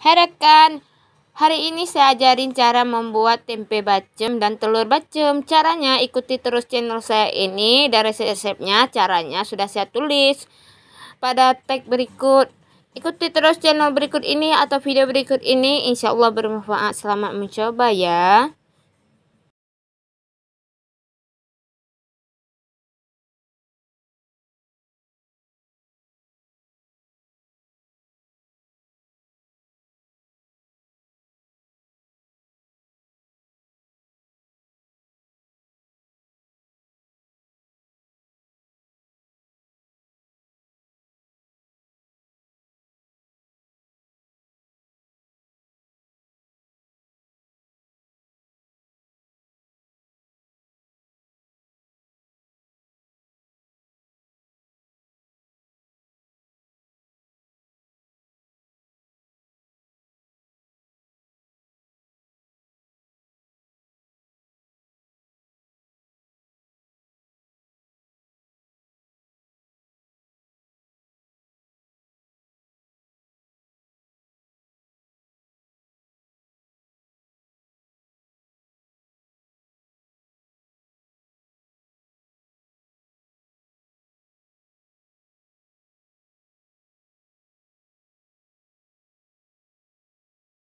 Hai rekan, hari ini saya ajarin cara membuat tempe bacem dan telur bacem. Caranya ikuti terus channel saya ini dari resep-resepnya caranya sudah saya tulis pada tag berikut. Ikuti terus channel berikut ini atau video berikut ini, insya Allah bermanfaat. Selamat mencoba ya.